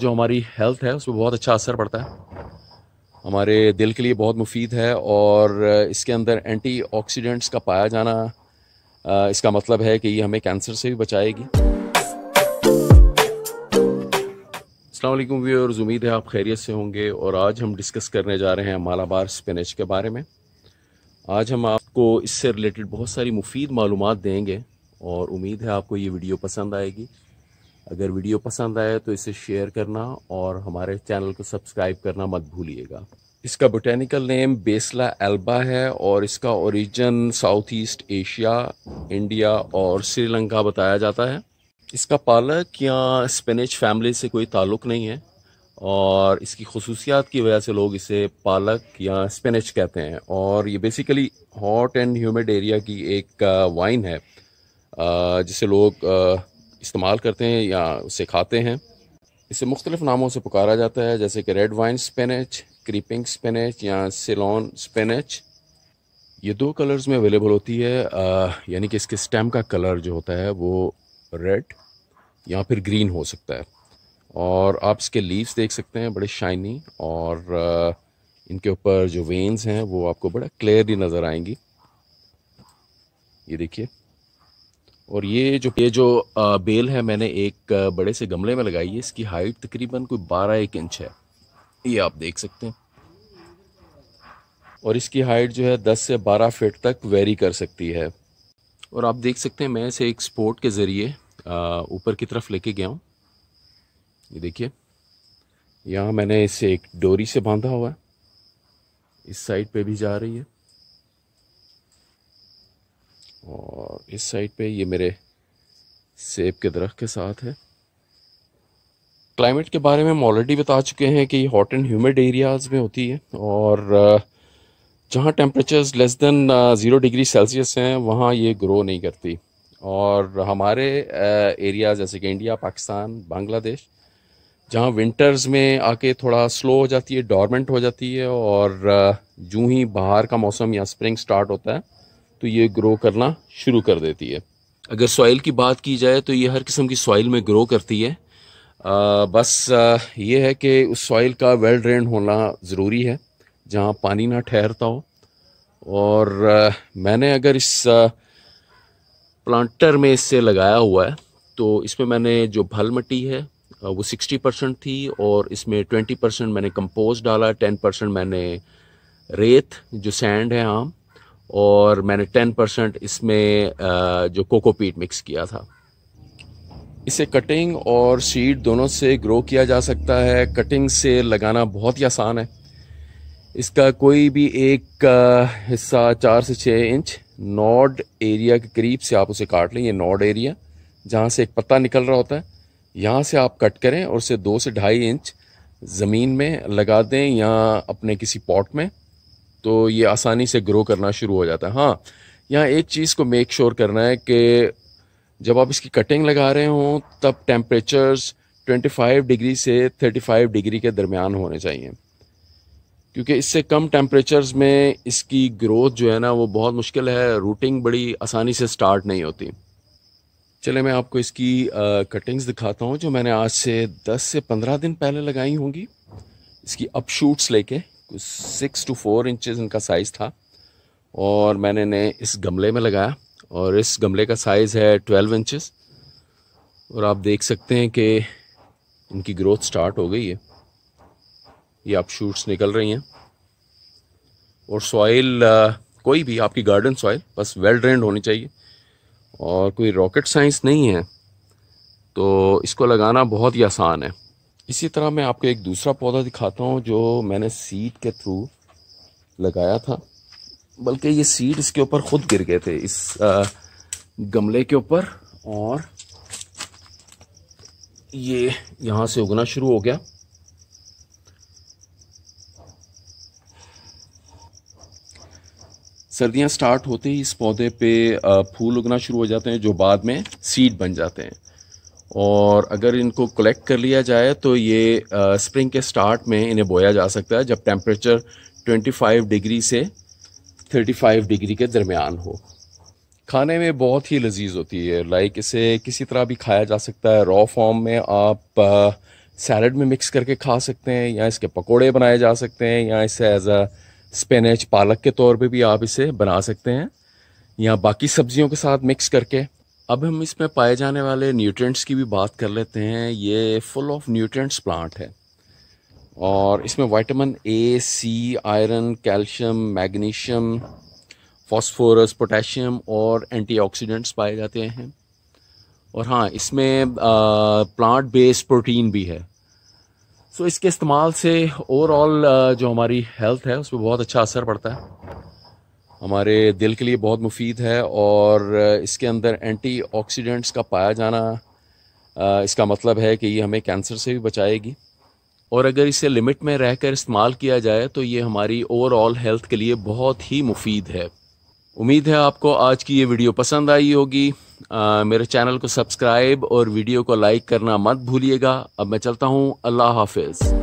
जो हमारी हेल्थ है उस पर बहुत अच्छा असर पड़ता है हमारे दिल के लिए बहुत मुफीद है और इसके अंदर एंटी ऑक्सीडेंट्स का पाया जाना इसका मतलब है कि ये हमें कैंसर से भी बचाएगी अल्लाम और उम्मीद है आप खैरियत से होंगे और आज हम डिस्कस करने जा रहे हैं मालाबार स्पिनच के बारे में आज हम आपको इससे रिलेटेड बहुत सारी मुफीद मालूम देंगे और उम्मीद है आपको ये वीडियो पसंद आएगी अगर वीडियो पसंद आए तो इसे शेयर करना और हमारे चैनल को सब्सक्राइब करना मत भूलिएगा इसका बोटेनिकल नेम बेसला एल्बा है और इसका origin south east Asia India और श्रीलंका बताया जाता है इसका पालक या स्पेनिश फैमिली से कोई ताल्लुक़ नहीं है और इसकी खसूसियात की वजह से लोग इसे पालक या स्पेनिश कहते हैं और ये basically hot and humid area की एक वाइन uh, है uh, जिसे लोग uh, इस्तेमाल करते हैं या उसे खाते हैं इसे मुख्तलिफ़ नामों से पुकारा जाता है जैसे कि red vine spinach creeping spinach या सिलोन स्पिनच ये दो कलर्स में अवेलेबल होती है यानी कि इसके स्टेम का कलर जो होता है वो रेड या फिर ग्रीन हो सकता है और आप इसके लीव्स देख सकते हैं बड़े शाइनी और आ, इनके ऊपर जो वेन्स हैं वो आपको बड़ा क्लियरली नज़र आएंगी ये देखिए और ये जो ये जो बेल है मैंने एक बड़े से गमले में लगाई है इसकी हाइट तकरीबन कोई बारह एक इंच है ये आप देख सकते हैं और इसकी हाइट जो है दस से बारह फिट तक वेरी कर सकती है और आप देख सकते हैं मैं इसे एक स्पोर्ट के ज़रिए ऊपर की तरफ लेके गया हूँ ये देखिए यहाँ मैंने इसे एक डोरी से बांधा हुआ है इस साइड पे भी जा रही है और इस साइड पे ये मेरे सेब के दरख्त के साथ है क्लाइमेट के बारे में हम ऑलरेडी बता चुके हैं कि ये हॉट एंड ह्यूमिड एरियाज़ में होती है और uh, जहाँ temperatures less than zero degree Celsius हैं वहाँ ये ग्रो नहीं करती और हमारे एरिया uh, जैसे कि इंडिया पाकिस्तान बांग्लादेश जहाँ विंटर्स में आके थोड़ा स्लो हो जाती है डॉर्मेंट हो जाती है और uh, जूँ ही बाहर का मौसम या स्प्रिंग स्टार्ट होता है तो ये ग्रो करना शुरू कर देती है अगर सॉइल की बात की जाए तो ये हर किस्म की सॉइल में ग्रो करती है आ, बस आ, ये है कि उस सॉइल का वेल ड्रेन होना ज़रूरी है जहाँ पानी ना ठहरता हो और आ, मैंने अगर इस आ, प्लांटर में इससे लगाया हुआ है तो इसमें मैंने जो भल मट्टी है वो 60 परसेंट थी और इसमें 20 परसेंट मैंने कंपोस्ट डाला 10 परसेंट मैंने रेत जो सैंड है आम और मैंने टेन परसेंट इसमें जो कोकोपीट मिक्स किया था इसे कटिंग और सीड दोनों से ग्रो किया जा सकता है कटिंग से लगाना बहुत ही आसान है इसका कोई भी एक हिस्सा चार से छः इंच नॉड एरिया के करीब से आप उसे काट लें ये नॉड एरिया जहाँ से एक पत्ता निकल रहा होता है यहाँ से आप कट करें और उसे दो से ढाई इंच ज़मीन में लगा दें या अपने किसी पॉट में तो ये आसानी से ग्रो करना शुरू हो जाता है हाँ यहाँ एक चीज़ को मेक श्योर sure करना है कि जब आप इसकी कटिंग लगा रहे हों तब टेम्परेचर्स 25 डिग्री से 35 डिग्री के दरमियान होने चाहिए क्योंकि इससे कम टेम्परेचर्स में इसकी ग्रोथ जो है ना वो बहुत मुश्किल है रूटिंग बड़ी आसानी से स्टार्ट नहीं होती चले मैं आपको इसकी कटिंग्स दिखाता हूँ जो मैंने आज से 10 से 15 दिन पहले लगाई होंगी इसकी अपशूट्स लेके सिक्स टू फोर इंचज़ इनका साइज़ था और मैंने इन्हें इस गमले में लगाया और इस गमले का साइज़ है ट्वेल्व इंचज़ और आप देख सकते हैं कि इनकी ग्रोथ स्टार्ट हो गई है ये आप शूट्स निकल रही हैं और सॉइल uh, कोई भी आपकी गार्डन सॉइल बस वेल ड्रेंड होनी चाहिए और कोई रॉकेट साइंस नहीं है तो इसको लगाना बहुत ही आसान है इसी तरह मैं आपको एक दूसरा पौधा दिखाता हूँ जो मैंने सीड के थ्रू लगाया था बल्कि ये सीड इसके ऊपर खुद गिर गए थे इस आ, गमले के ऊपर और ये यहाँ से उगना शुरू हो गया सर्दियाँ स्टार्ट होते ही इस पौधे पे फूल उगना शुरू हो जाते हैं जो बाद में सीड बन जाते हैं और अगर इनको कलेक्ट कर लिया जाए तो ये स्प्रिंग के स्टार्ट में इन्हें बोया जा सकता है जब टेम्परेचर 25 डिग्री से 35 डिग्री के दरमियान हो खाने में बहुत ही लजीज होती है लाइक इसे किसी तरह भी खाया जा सकता है रॉ फॉर्म में आप सैलड में मिक्स करके खा सकते हैं या इसके पकोड़े बनाए जा सकते हैं या इसे एज अ स्पेनेज पालक के तौर पे भी आप इसे बना सकते हैं या बाकी सब्जियों के साथ मिक्स करके अब हम इसमें पाए जाने वाले न्यूट्रिएंट्स की भी बात कर लेते हैं ये फुल ऑफ न्यूट्रिएंट्स प्लांट है और इसमें vitamin A C iron calcium magnesium phosphorus potassium और एंटीऑक्सीडेंट्स पाए जाते हैं और हाँ इसमें प्लांट बेस्ड प्रोटीन भी है सो so, इसके इस्तेमाल से ओवरऑल जो हमारी हेल्थ है उस पर बहुत अच्छा असर पड़ता है हमारे दिल के लिए बहुत मुफीद है और इसके अंदर ऑक्सीडेंट्स का पाया जाना इसका मतलब है कि ये हमें कैंसर से भी बचाएगी और अगर इसे लिमिट में रहकर इस्तेमाल किया जाए तो ये हमारी ओवरऑल हेल्थ के लिए बहुत ही मुफीद है उम्मीद है आपको आज की ये वीडियो पसंद आई होगी आ, मेरे चैनल को सब्सक्राइब और वीडियो को लाइक करना मत भूलिएगा अब मैं चलता हूँ अल्लाह हाफिज़